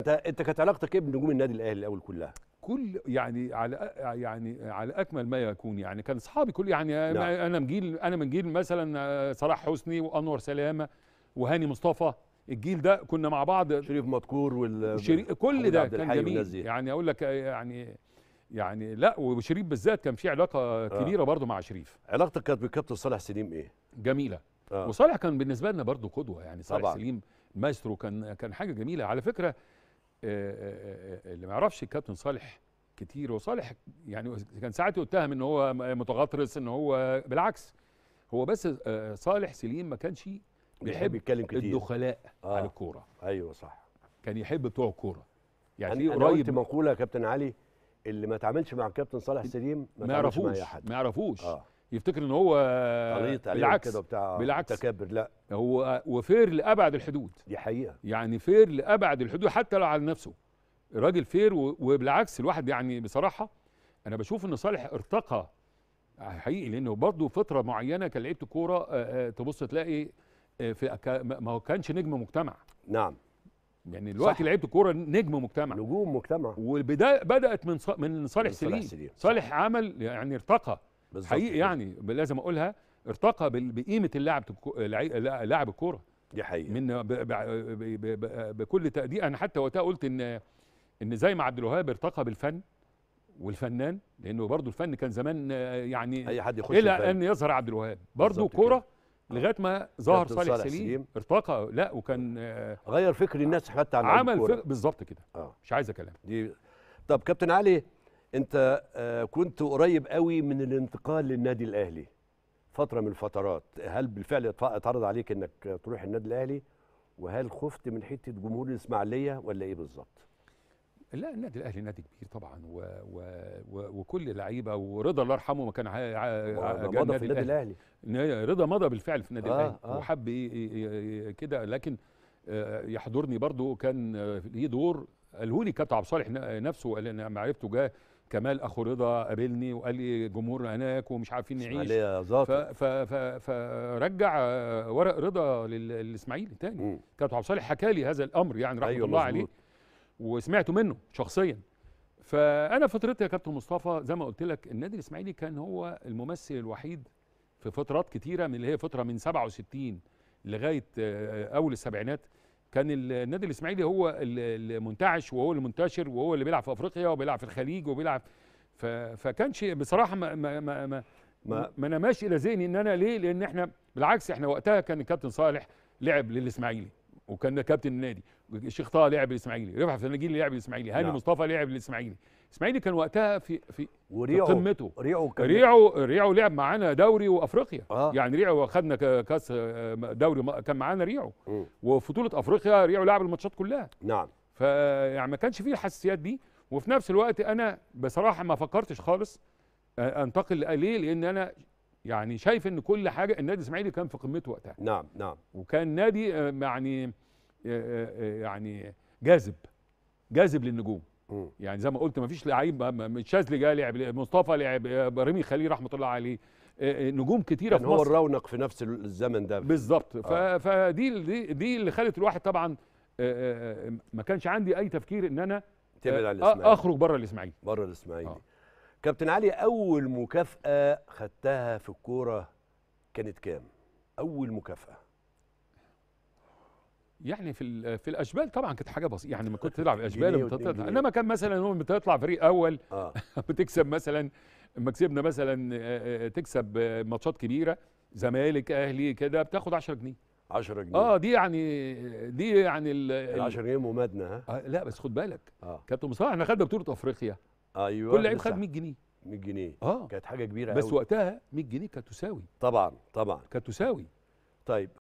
انت انت كانت علاقتك ايه بنجوم النادي الاهلي الاول كلها؟ كل يعني على يعني على اكمل ما يكون يعني كان اصحابي كل يعني نعم. انا من جيل انا من جيل مثلا آه، صلاح حسني وانور سلامه وهاني مصطفى الجيل ده كنا مع بعض شريف مدكور وال كل ده كان جميل يعني اقول لك آه، يعني يعني لا وشريف بالذات كان في علاقه آه. كبيره برضه مع شريف علاقتك كانت بالكابتن صالح سليم ايه؟ جميله آه. وصالح كان بالنسبه لنا برضه قدوه يعني صالح طبعا. سليم مايسترو كان كان حاجه جميله على فكره آه، آه، آه، اللي ما يعرفش الكابتن صالح كتير وصالح يعني كان ساعات يتهم ان هو متغطرس ان هو بالعكس هو بس صالح سليم ما كانش بيحب يتكلم كتير الدخلاء آه. عن الكوره ايوه صح كان يحب بتوع الكوره يعني أنا قريب أنا مقوله يا كابتن علي اللي ما تعاملش مع الكابتن صالح سليم ما, ما يعرفوش ما يعرفوش آه. يفتكر ان هو عليه بالعكس كده بتاع بالعكس تكبر لا هو وفير لابعد الحدود دي حقيقه يعني فير لابعد الحدود حتى لو على نفسه راجل فير وبالعكس الواحد يعني بصراحه انا بشوف ان صالح ارتقى حقيقي لانه برضه فتره معينه كان لعيبه الكوره آه، آه، تبص تلاقي آه، في ما هو كانش نجم مجتمع نعم يعني دلوقتي لعيبه الكوره نجم مجتمع نجوم مجتمع والبدايه بدات من صالح من صالح سليم صالح, سليم. صالح عمل يعني ارتقى حقيقي يعني لازم اقولها ارتقى بقيمه اللاعب لاعب الكوره دي حقيقة من بكل تقدير انا حتى وقتها قلت ان ان زي ما عبد الوهاب ارتقى بالفن والفنان لانه برضه الفن كان زمان يعني اي حد يخش الى الفن. ان يظهر عبد الوهاب برضه كوره آه. لغايه ما ظهر صالح سليم, سليم ارتقى لا وكان غير فكر الناس حتى عن عمل بالظبط كده آه. مش عايز كلام دي طب كابتن علي انت آه، كنت قريب قوي من الانتقال للنادي الاهلي فتره من الفترات هل بالفعل اتعرض عليك انك تروح النادي الاهلي وهل خفت من حته جمهور الاسماعيليه ولا ايه بالظبط لا النادي الاهلي نادي كبير طبعا و و و وكل لعيبه ورضا الله يرحمه ما كان مضى في النادي الاهلي رضا مضى بالفعل في النادي آه الاهلي آه وحب كده لكن آه، يحضرني برضو كان آه، ليه دور قاله لي كابتن عبد الصالح نفسه انا معرفته جه كمال اخو رضا قابلني وقال لي جمهورنا هناك ومش عارفين نعيش فرجع ورق رضا للاسماعيلي تاني كابتن عبد الصالح حكى لي هذا الامر يعني رحمه أيوة الله مزبوط. عليه وسمعته منه شخصيا فانا فترتي يا كابتن مصطفى زي ما قلت لك النادي الاسماعيلي كان هو الممثل الوحيد في فترات كتيره من اللي هي فتره من 67 لغايه آه، اول السبعينات كان النادي الاسماعيلي هو المنتعش وهو المنتشر وهو اللي بيلعب في افريقيا وبيلعب في الخليج وبيلعب فكانش بصراحه ما ما ما, ما ما ما نماش الى ذهني ان انا ليه لان احنا بالعكس احنا وقتها كان الكابتن صالح لعب للاسماعيلي وكان كابتن النادي الشيخ طه لعب الاسماعيلي رفعت النجيل لعب الاسماعيلي هاني نعم. مصطفى لعب الاسماعيلي الاسماعيلي كان وقتها في في وريعو قمته ريعو كان ريعو ريعو لعب معانا دوري وافريقيا آه. يعني ريعو خدنا كاس آه، دوري كان معانا ريعو م. افريقيا ريعو لعب الماتشات كلها نعم فيعني ما كانش فيه الحساسيات دي وفي نفس الوقت انا بصراحه ما فكرتش خالص آه، انتقل ليه لان انا يعني شايف ان كل حاجه النادي الاسماعيلي كان في قمته وقتها نعم نعم وكان نادي آه، يعني آه، آه، آه، يعني جاذب جاذب للنجوم يعني زي ما قلت ما فيش لعيب شاذلي جه لعب مصطفى لعب رامي خليل رحمه الله عليه نجوم كتيره يعني في مصر هو الرونق في نفس الزمن ده بالظبط آه. فدي دي اللي خلت الواحد طبعا ما كانش عندي اي تفكير ان انا تبعد عن الاسماعيلي اخرج بره الاسماعيلي بره الاسماعيلي آه. كابتن علي اول مكافاه خدتها في الكوره كانت كام اول مكافاه يعني في في الاشبال طبعا كانت حاجه بسيطه يعني ما كنت تلعب اشبال انما كان مثلا هو بتطلع فريق اول آه. بتكسب مثلا لما كسبنا مثلا آه، آه، آه، تكسب ماتشات كبيره زمالك اهلي كده بتاخد 10 جنيه 10 جنيه اه دي يعني دي يعني ال 10 جنيه ممادنه ها آه لا بس خد بالك آه. كابتن مصطفى احنا خدنا بطوله افريقيا ايوه كل لعيب خد 100 جنيه 100 جنيه اه كانت حاجه كبيره بس قوي. وقتها 100 جنيه كانت تساوي طبعا طبعا كانت تساوي طيب